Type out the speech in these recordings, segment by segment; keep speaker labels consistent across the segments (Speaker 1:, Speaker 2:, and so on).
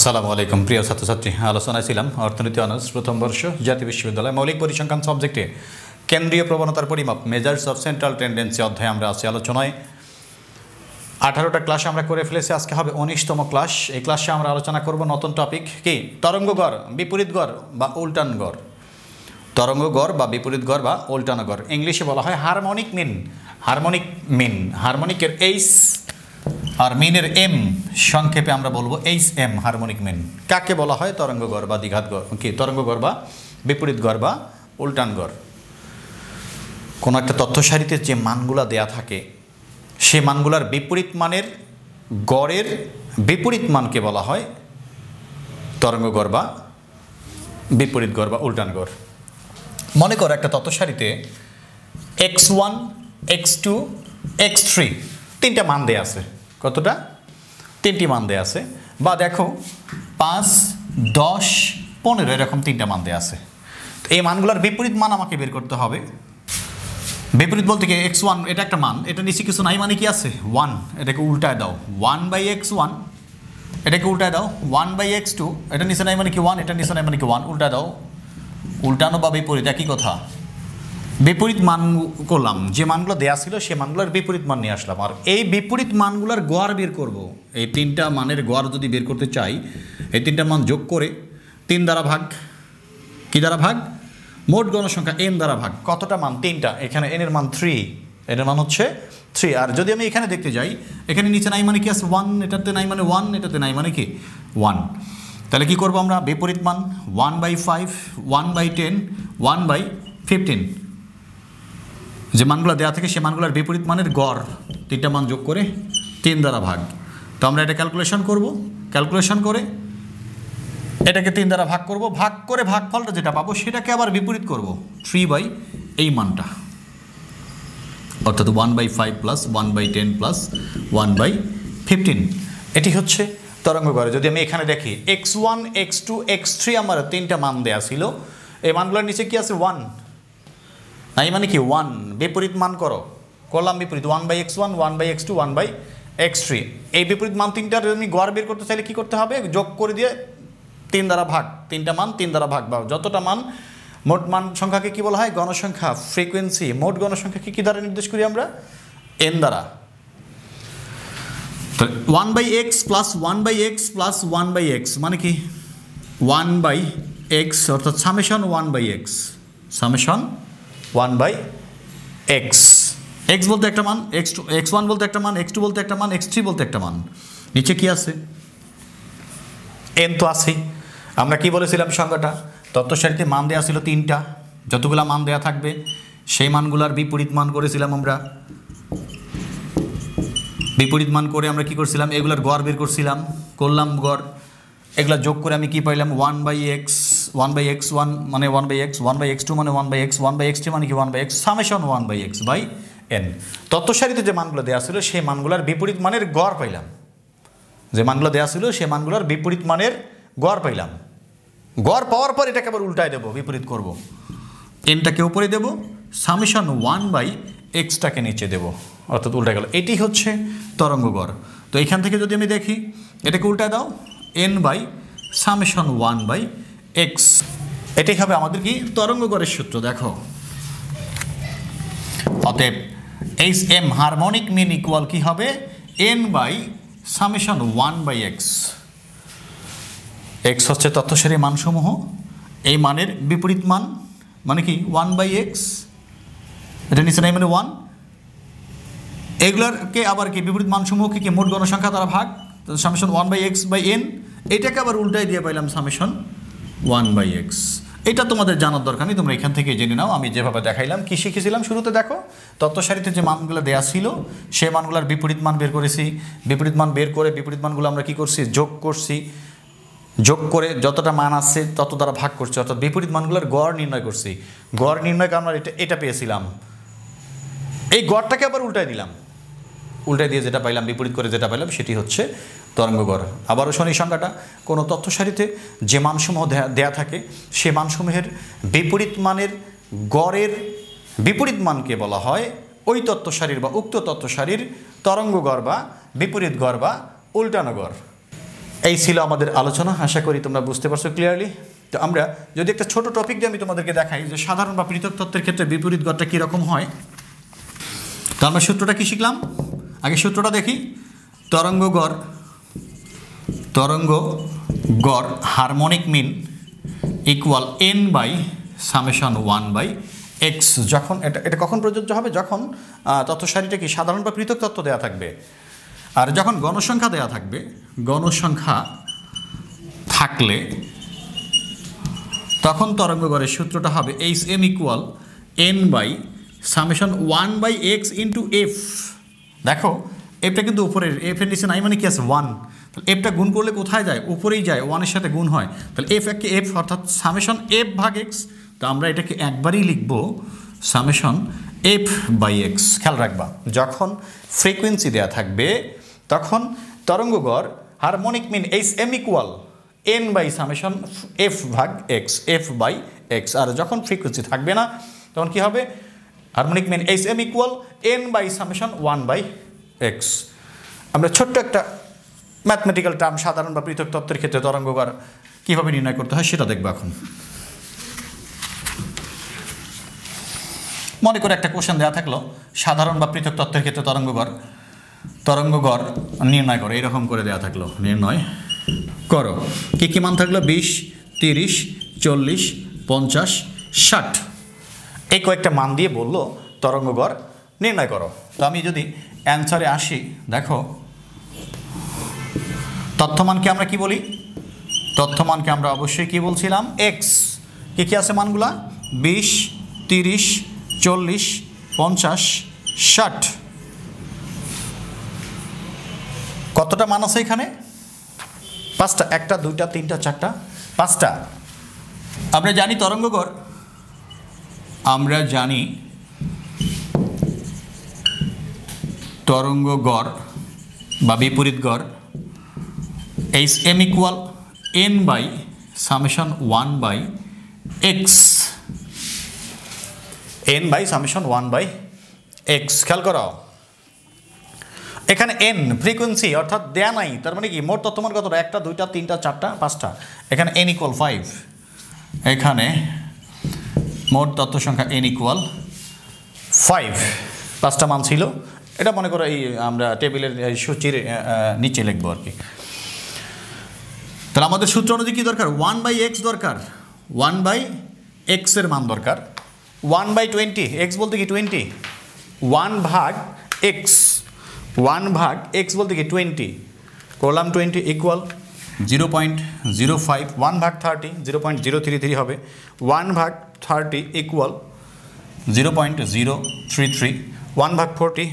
Speaker 1: আসসালামু আলাইকুম প্রিয় ছাত্রছাত্রী আলোচনায় ছিলাম অর্থনীতি অনার্স প্রথম বর্ষ জাতীয় বিশ্ববিদ্যালয় মৌলিক পরিসংখ্যান সাবজেক্টে কেন্দ্রীয় প্রবণতার পরিমাপ মেজার্স অফ সেন্ট্রাল টেন্ডেন্সি অধ্যায়ে আমরা আছি আলোচনায় আঠারোটা ক্লাস আমরা করে ফেলেছি আজকে হবে উনিশতম ক্লাস এই ক্লাসে আমরা আলোচনা করব নতুন টপিক কি তরঙ্গগড় বিপরীত গড় বা উল্টান তরঙ্গগড় বা বিপরীত গড় বা উল্টানো ইংলিশে বলা হয় হারমোনিক মিন হারমোনিক মিন হারমোনিকের এইস আর মিনের এম সংক্ষেপে আমরা বলবো এইচ এম হারমোনিক মিন কাকে বলা হয় তরঙ্গ গড় বা দীঘাত গড় কি তরঙ্গ গড় বা বিপরীত গড় বা উল্টান গড় কোনো একটা তথ্যসারিতে যে মানগুলা দেয়া থাকে সে মানগুলার বিপরীত মানের গড়ের বিপরীত মানকে বলা হয় তরঙ্গ গড় বা বিপরীত গড় বা উল্টান গড় মনে করো একটা তত্ত্বসারিতে X one X two X three তিনটা মান দেয়া আছে কতটা তিনটি মান দেয়া আছে বা দেখো পাঁচ দশ পনেরো এরকম তিনটা মান দেয়া আছে এই মানগুলোর বিপরীত মান আমাকে বের করতে হবে বিপরীত বলতে কি এক্স ওয়ান এটা একটা মান এটা নিচে কিছু নাই মানে কি আছে ওয়ান এটাকে উল্টায় দাও ওয়ান বাই এক্স ওয়ান এটাকে উল্টায় দাও ওয়ান বাই এক্স টু এটা নিচে নাই মানে কি ওয়ান এটা নিচে নাই মানে কি ওয়ান উল্টায় দাও উল্টানো বা বিপরীত একই কথা বিপরীত মান করলাম যে মানগুলো দেয়া ছিল সে মানগুলোর বিপরীত মান নিয়ে আসলাম আর এই বিপরীত মানগুলোর গোয়ার বের করব। এই তিনটা মানের গোয়ার যদি বের করতে চাই এই তিনটা মান যোগ করে তিন দ্বারা ভাগ কি দ্বারা ভাগ মোট গণসংখ্যা এন দ্বারা ভাগ কতটা মান তিনটা এখানে এনের মান থ্রি এটার মান হচ্ছে থ্রি আর যদি আমি এখানে দেখতে যাই এখানে নিচে নাই মানে কি আছে ওয়ান এটাতে নাই মানে ওয়ান এটাতে নাই মানে কি ওয়ান তাহলে কি করবো আমরা বিপরীত মান one by five one by ten one by fifteen যে মানগুলো দেওয়া থাকে সে মানগুলোর বিপরীত মানের গড় তিনটা মান যোগ করে তিন দ্বারা ভাগ তো আমরা এটা ক্যালকুলেশন করব ক্যালকুলেশন করে এটাকে তিন দ্বারা ভাগ করব ভাগ করে ভাগফলটা যেটা পাবো সেটাকে আবার বিপরীত করব থ্রি বাই এই মানটা অর্থাৎ one by five plus one by ten plus one by fifteen এটি হচ্ছে তরঙ্গ তরঙ্গঘরে যদি আমি এখানে দেখি X one X two X three আমার তিনটা মান দেওয়া ছিল এই মানগুলোর নিচে কি আছে ওয়ান এই মানে কি ওয়ান বিপরীত মান করো করলাম বিপরীত one by X one one by X two one by X three এই বিপরীত মান তিনটা তুমি গড় বের করতে চাইলে কী করতে হবে যোগ করে দিয়ে তিন দ্বারা ভাগ তিনটা মান তিন দ্বারা ভাগ বা যতটা মান মোট মান সংখ্যাকে কী বলা হয় গণসংখ্যা ফ্রিকোয়েন্সি মোট গণসংখ্যাকে কী দ্বারা নির্দেশ করি আমরা এন দ্বারা one by X plus one by X plus one by X মানে কি ওয়ান বাই এক্স অর্থাৎ summation one by X summation one by X X বলতে একটা মান এক্স টু এক্স ওয়ান বলতে একটা মান এক্স টু বলতে একটা মান এক্স থ্রি বলতে একটা মান নিচে কি আছে এন তো আছেই আমরা কি বলেছিলাম সংখ্যাটা সারিতে মান দেওয়া ছিল তিনটা যতগুলা মান দেয়া থাকবে সেই মানগুলোর বিপরীত মান করেছিলাম আমরা বিপরীত মান করে আমরা কি করছিলাম এগুলার গড় বের করছিলাম করলাম গড় এগুলা যোগ করে আমি কি পাইলাম one by X one by X one মানে one by X one by X two মানে one by X one by X two মানে কি one by X summation one by X by N তত্ত্বসারিতে যে মানগুলো দেওয়া ছিল সেই মানগুলোর বিপরীত মানের গড় পাইলাম যে মানগুলো দেওয়া ছিল সেই মানগুলোর বিপরীত মানের গড় পাইলাম গড় পাওয়ার পর এটাকে আবার উল্টায় দেবো বিপরীত করব। এনটাকে উপরে দেব সামেশন ওয়ান বাই এক্সটাকে নিচে দেব অর্থাৎ উল্টা গেল এটি হচ্ছে তরঙ্গ গড় তো এখান থেকে যদি আমি দেখি এটাকে উল্টায় দাও N by summation one by X এটাই হবে আমাদের কি তরঙ্গগড়ের সূত্র দেখো অতএব H M harmonic mean equal কি হবে N by summation one by X X হচ্ছে তত্ত্বসারী মানসমূহ এই মানের বিপরীত মান মানে কি ওয়ান বাই এক্স এটা নিচে নাই মানে ওয়ান এগুলোরকে আবার কি বিপরীত মানসমূহকে কি মোট গণসংখ্যা তারা ভাগ summation one by X by N এটাকে আবার উল্টাই দিয়ে পাইলাম সামেশন ওয়ান বাই এক্স এটা তোমাদের জানার দরকার নেই তোমরা এখান থেকে জেনে নাও আমি যেভাবে দেখাইলাম কী শিখেছিলাম শুরুতে দেখো তত্ত্বসারিতে যে মানগুলো দেওয়া ছিল সে মানগুলোর বিপরীত মান বের করেছি বিপরীত মান বের করে বিপরীত মানগুলো আমরা কি করছি যোগ করছি যোগ করে যতটা মান আছে তত দ্বারা ভাগ করছি অর্থাৎ বিপরীত মানগুলোর গড় নির্ণয় করছি গড় নির্ণয়কে আমরা এটা এটা পেয়েছিলাম এই গড়টাকে আবার উল্টায় দিলাম উল্টে দিয়ে যেটা পাইলাম বিপরীত করে যেটা পাইলাম সেটি হচ্ছে তরঙ্গগড় আবারও শনি সংখ্যাটা কোনো তথ্যসারিতে যে মানসমূহ দেয়া থাকে সে মানসমূহের বিপরীত মানের গড়ের বিপরীত মানকে বলা হয় ওই তত্ত্ব সারির বা উক্ত তত্ত্বসারির সারির তরঙ্গগড় বা বিপরীত গড় বা উল্টানগর এই ছিল আমাদের আলোচনা আশা করি তোমরা বুঝতে পারছো ক্লিয়ারলি তো আমরা যদি একটা ছোট টপিক দিয়ে আমি তোমাদেরকে দেখাই যে সাধারণ বা পৃথক তত্ত্বের ক্ষেত্রে বিপরীত গড়টা কীরকম হয় তো আমরা সূত্রটা কী শিখলাম আগে সূত্রটা দেখি তরঙ্গ গড় তরঙ্গ গড় harmonic mean equal N by summation one by X যখন এটা এটা কখন প্রযোজ্য হবে যখন তথ্য সারিটা কি সাধারণ বা পৃথক তত্ত্ব দেওয়া থাকবে আর যখন গণসংখ্যা দেওয়া থাকবে গণসংখ্যা থাকলে তখন তরঙ্গগড়ের সূত্রটা হবে H M equal N by summation one by X into F দেখো এফটা কিন্তু এফ এর নিচে নাই মানে কি আছে ওয়ান তাহলে এফটা গুণ করলে কোথায় যায় উপরেই যায় ওয়ানের সাথে গুণ হয় তাহলে এফ এক এফ অর্থাৎ সামেশন এফ ভাগ এক্স তো আমরা এটাকে একবারই লিখব সামেশন এফ বাই এক্স খেয়াল রাখবা যখন ফ্রিকোয়েন্সি দেয়া থাকবে তখন তরঙ্গগড় harmonic mean H M equal N by summation F ভাগ এক্স এফ বাই এক্স আর যখন ফ্রিকোয়েন্সি থাকবে না তখন কি হবে harmonic mean H M equal N by summation one by X আমরা ছোট্ট একটা ম্যাথমেটিক্যাল টার্ম সাধারণ বা পৃথক তত্ত্বের ক্ষেত্রে তরঙ্গকার কীভাবে নির্ণয় করতে হয় সেটা দেখবো এখন মনে করে একটা কোশ্চেন দেওয়া থাকলো সাধারণ বা পৃথক তত্ত্বের ক্ষেত্রে তরঙ্গগর তরঙ্গগড় নির্ণয় করো এরকম করে দেওয়া থাকলো নির্ণয় করো কী কী মান থাকলো বিশ তিরিশ চল্লিশ পঞ্চাশ ষাট এই কয়েকটা মান দিয়ে বলল তরঙ্গগড় নির্ণয় করো তো আমি যদি অ্যান্সারে আসি দেখো তথ্যমানকে আমরা কি বলি তথ্যমানকে আমরা অবশ্যই কি বলছিলাম এক্স কী কী আছে মানগুলা বিশ তিরিশ চল্লিশ পঞ্চাশ ষাট কতটা মান আছে এখানে পাঁচটা একটা দুইটা তিনটা চারটা পাঁচটা আমরা জানি তরঙ্গগড় আমরা জানি তরঙ্গ গড় বা বিপরীত গড় H M equal N by summation one by X N by summation one by X খেয়াল করো এখানে এন ফ্রিকুয়েন্সি অর্থাৎ দেয়া নাই তার মানে কি মোট তথ্য মান কতটা একটা দুইটা তিনটা চারটা পাঁচটা এখানে এন ইকুয়াল ফাইভ এখানে মোট তত্ত্ব সংখ্যা এন ইকুয়াল ফাইভ পাঁচটা মান ছিল এটা মনে করো এই আমরা টেবিলের সূচির নিচে লিখবো আর কি তাহলে আমাদের সূত্র অনুযায়ী কী দরকার ওয়ান বাই এক্স দরকার ওয়ান বাই এক্সের মান দরকার ওয়ান বাই টোয়েন্টি এক্স বলতে কি টোয়েন্টি ওয়ান ভাগ এক্স ওয়ান ভাগ এক্স বলতে কি টোয়েন্টি করলাম twenty equal zero point zero five one ভাগ thirty zero point zero three three হবে ওয়ান ভাগ thirty equal zero point zero three three one ভাগ ফোরটি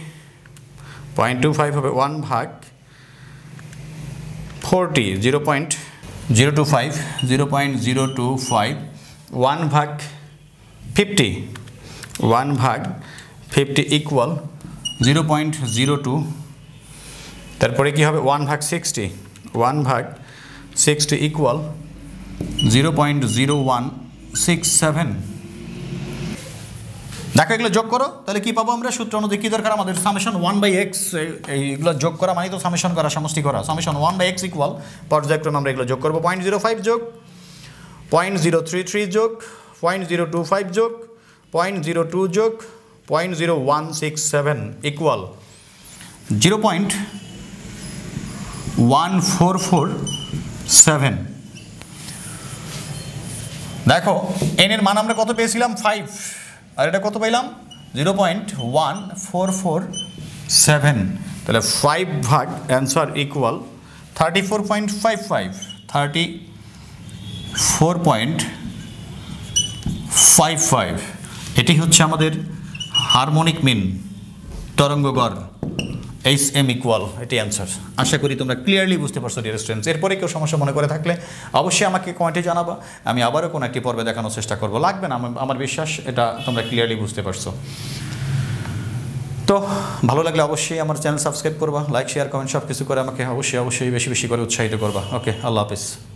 Speaker 1: পয়েন্ট টু ফাইভ হবে ওয়ান ভাগ forty zero point zero two five zero point zero two five one ভাগ fifty one ভাগ fifty equal zero point zero two তারপরে কি হবে one ভাগ sixty one ভাগ sixty equal zero point zero one six seven দেখো এগুলো যোগ করো তাহলে কী পাবো আমরা সূত্র অনুযায়ী কী দরকার আমাদের সামেশন ওয়ান বাই এক্স এইগুলো যোগ করা মানে তো সামেশন করা সমষ্টি করা summation one by X equal পর্যায়ক্রমে আমরা এগুলো যোগ করবো পয়েন্ট জিরো ফাইভ যোগ পয়েন্ট জিরো থ্রি থ্রি যোগ পয়েন্ট জিরো টু ফাইভ যোগ পয়েন্ট জিরো টু যোগ point zero one six seven equal zero point one four four seven দেখো এন এর মান আমরা কত পেয়েছিলাম ফাইভ আর এটা কত পাইলাম zero point one four four seven তাহলে ফাইভ ভাগ answer equal thirty four point five five thirty four point five five এটি হচ্ছে আমাদের হারমোনিক মিন তরঙ্গগড় এইচ এম ইকুয়াল এটি অ্যান্সার আশা করি তোমরা ক্লিয়ারলি বুঝতে পারছো ডিয়ার স্টুডেন্টস এরপরে কেউ সমস্যা মনে করে থাকলে অবশ্যই আমাকে কমেন্টে জানাবা আমি আবারও কোনো একটি পর্বে দেখানোর চেষ্টা করবো লাগবে না আমার বিশ্বাস এটা তোমরা ক্লিয়ারলি বুঝতে পারছো তো ভালো লাগলে অবশ্যই আমার চ্যানেল সাবস্ক্রাইব করবা লাইক শেয়ার কমেন্ট সব কিছু করে আমাকে অবশ্যই অবশ্যই বেশি বেশি করে উৎসাহিত করবা ওকে আল্লাহ হাফিজ